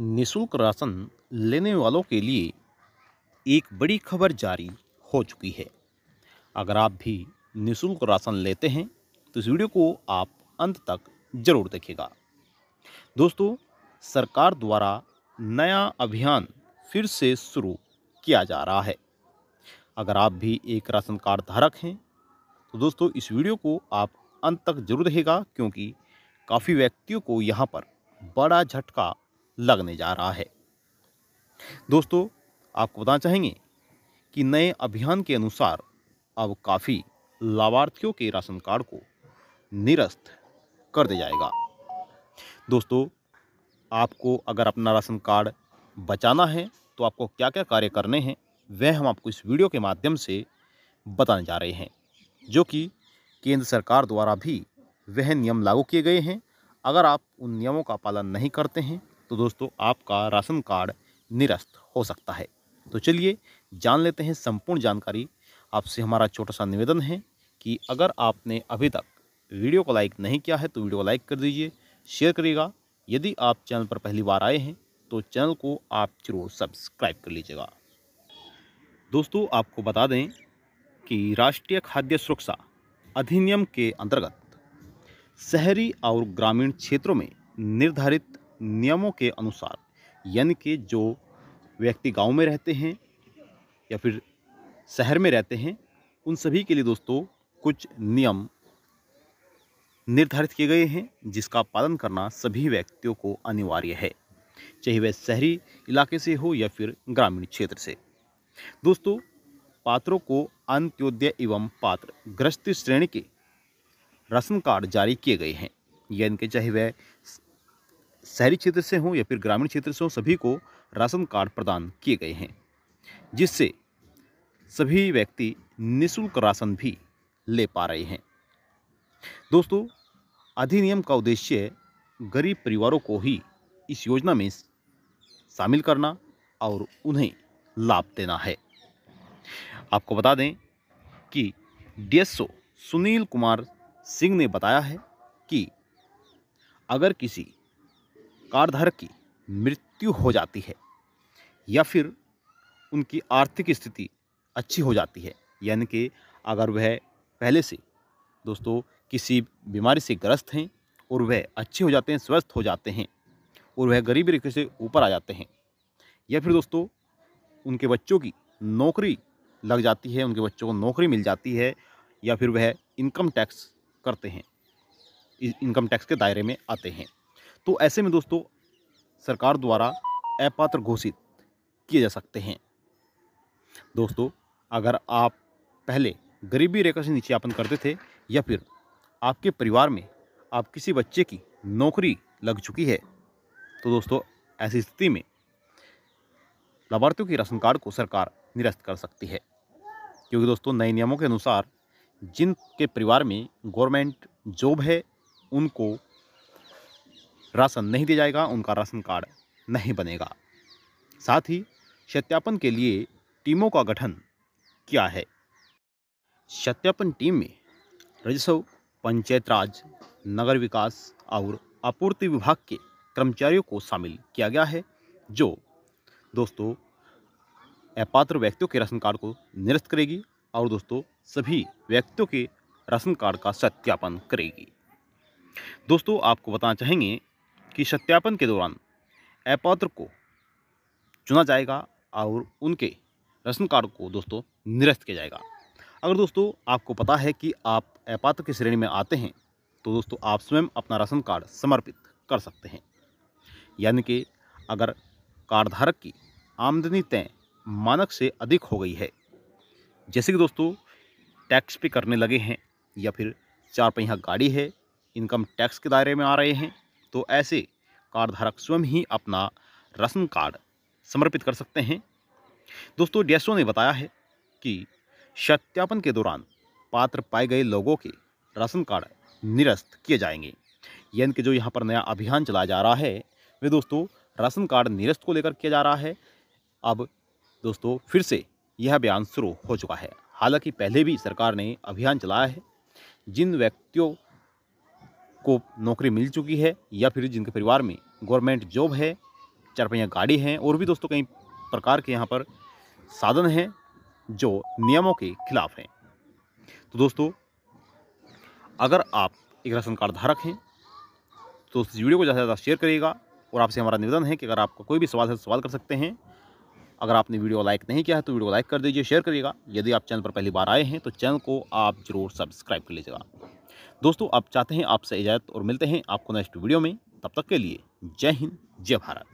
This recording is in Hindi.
निशुल्क राशन लेने वालों के लिए एक बड़ी खबर जारी हो चुकी है अगर आप भी निशुल्क राशन लेते हैं तो इस वीडियो को आप अंत तक जरूर देखिएगा दोस्तों सरकार द्वारा नया अभियान फिर से शुरू किया जा रहा है अगर आप भी एक राशन कार्ड धारक हैं तो दोस्तों इस वीडियो को आप अंत तक जरूर देखिएगा क्योंकि काफ़ी व्यक्तियों को यहाँ पर बड़ा झटका लगने जा रहा है दोस्तों आपको बताना चाहेंगे कि नए अभियान के अनुसार अब काफ़ी लाभार्थियों के राशन कार्ड को निरस्त कर दिया जाएगा दोस्तों आपको अगर अपना राशन कार्ड बचाना है तो आपको क्या क्या कार्य करने हैं वह हम आपको इस वीडियो के माध्यम से बताने जा रहे हैं जो कि केंद्र सरकार द्वारा भी वह नियम लागू किए गए हैं अगर आप उन नियमों का पालन नहीं करते हैं तो दोस्तों आपका राशन कार्ड निरस्त हो सकता है तो चलिए जान लेते हैं संपूर्ण जानकारी आपसे हमारा छोटा सा निवेदन है कि अगर आपने अभी तक वीडियो को लाइक नहीं किया है तो वीडियो को लाइक कर दीजिए शेयर करिएगा यदि आप चैनल पर पहली बार आए हैं तो चैनल को आप जरूर सब्सक्राइब कर लीजिएगा दोस्तों आपको बता दें कि राष्ट्रीय खाद्य सुरक्षा अधिनियम के अंतर्गत शहरी और ग्रामीण क्षेत्रों में निर्धारित नियमों के अनुसार यानी कि जो व्यक्ति गांव में रहते हैं या फिर शहर में रहते हैं उन सभी के लिए दोस्तों कुछ नियम निर्धारित किए गए हैं जिसका पालन करना सभी व्यक्तियों को अनिवार्य है चाहे वह शहरी इलाके से हो या फिर ग्रामीण क्षेत्र से दोस्तों पात्रों को अंत्योदय एवं पात्र ग्रस्त श्रेणी के राशन कार्ड जारी किए गए हैं यानी कि चाहे वह शहरी क्षेत्र से हों या फिर ग्रामीण क्षेत्र से हों सभी को राशन कार्ड प्रदान किए गए हैं जिससे सभी व्यक्ति निशुल्क राशन भी ले पा रहे हैं दोस्तों अधिनियम का उद्देश्य गरीब परिवारों को ही इस योजना में शामिल करना और उन्हें लाभ देना है आपको बता दें कि डीएसओ सुनील कुमार सिंह ने बताया है कि अगर किसी कार्डधारक की मृत्यु हो जाती है या फिर उनकी आर्थिक स्थिति अच्छी हो जाती है यानी कि अगर वह पहले से दोस्तों किसी बीमारी से ग्रस्त हैं और वह अच्छे हो जाते हैं स्वस्थ हो जाते हैं और वह गरीबी रेखे से ऊपर आ जाते हैं या फिर दोस्तों उनके बच्चों की नौकरी लग जाती है उनके बच्चों को नौकरी मिल जाती है या फिर वह इनकम टैक्स करते हैं इनकम टैक्स के दायरे में आते हैं तो ऐसे में दोस्तों सरकार द्वारा अपात्र घोषित किए जा सकते हैं दोस्तों अगर आप पहले गरीबी रेखा से नीचे यापन करते थे या फिर आपके परिवार में आप किसी बच्चे की नौकरी लग चुकी है तो दोस्तों ऐसी स्थिति में लाभार्थियों की राशन कार्ड को सरकार निरस्त कर सकती है क्योंकि दोस्तों नए नियमों के अनुसार जिनके परिवार में गवर्नमेंट जॉब है उनको राशन नहीं दिया जाएगा उनका राशन कार्ड नहीं बनेगा साथ ही सत्यापन के लिए टीमों का गठन किया है सत्यापन टीम में राजस्व पंचायत राज नगर विकास और आपूर्ति विभाग के कर्मचारियों को शामिल किया गया है जो दोस्तों अपात्र व्यक्तियों के राशन कार्ड को निरस्त करेगी और दोस्तों सभी व्यक्तियों के राशन कार्ड का सत्यापन करेगी दोस्तों आपको बताना चाहेंगे कि सत्यापन के दौरान अपात्र को चुना जाएगा और उनके राशन कार्ड को दोस्तों निरस्त किया जाएगा अगर दोस्तों आपको पता है कि आप अपात्र की श्रेणी में आते हैं तो दोस्तों आप स्वयं अपना राशन कार्ड समर्पित कर सकते हैं यानी कि अगर कार्डधारक की आमदनी तय मानक से अधिक हो गई है जैसे कि दोस्तों टैक्स पे करने लगे हैं या फिर चार पहिया गाड़ी है इनकम टैक्स के दायरे में आ रहे हैं तो ऐसे कार्डधारक स्वयं ही अपना राशन कार्ड समर्पित कर सकते हैं दोस्तों डीएसओ ने बताया है कि सत्यापन के दौरान पात्र पाए गए लोगों के राशन कार्ड निरस्त किए जाएंगे यानी कि जो यहाँ पर नया अभियान चलाया जा रहा है वे दोस्तों राशन कार्ड निरस्त को लेकर किया जा रहा है अब दोस्तों फिर से यह अभियान शुरू हो चुका है हालांकि पहले भी सरकार ने अभियान चलाया है जिन व्यक्तियों को नौकरी मिल चुकी है या फिर जिनके परिवार में गवर्नमेंट जॉब है चार पहिया गाड़ी हैं और भी दोस्तों कई प्रकार के यहाँ पर साधन हैं जो नियमों के खिलाफ हैं तो दोस्तों अगर आप एक राशन कार्ड धारक हैं तो उस वीडियो को ज़्यादा से ज़्यादा शेयर करिएगा और आपसे हमारा निवेदन है कि अगर आपका कोई भी सवाल है तो सवाल कर सकते हैं अगर आपने वीडियो लाइक नहीं किया है तो वीडियो लाइक कर दीजिए शेयर करिएगा यदि आप चैनल पर पहली बार आए हैं तो चैनल को आप जरूर सब्सक्राइब कर लीजिएगा दोस्तों आप चाहते हैं आपसे इजाज़त और मिलते हैं आपको नेक्स्ट वीडियो में तब तक के लिए जय हिंद जय भारत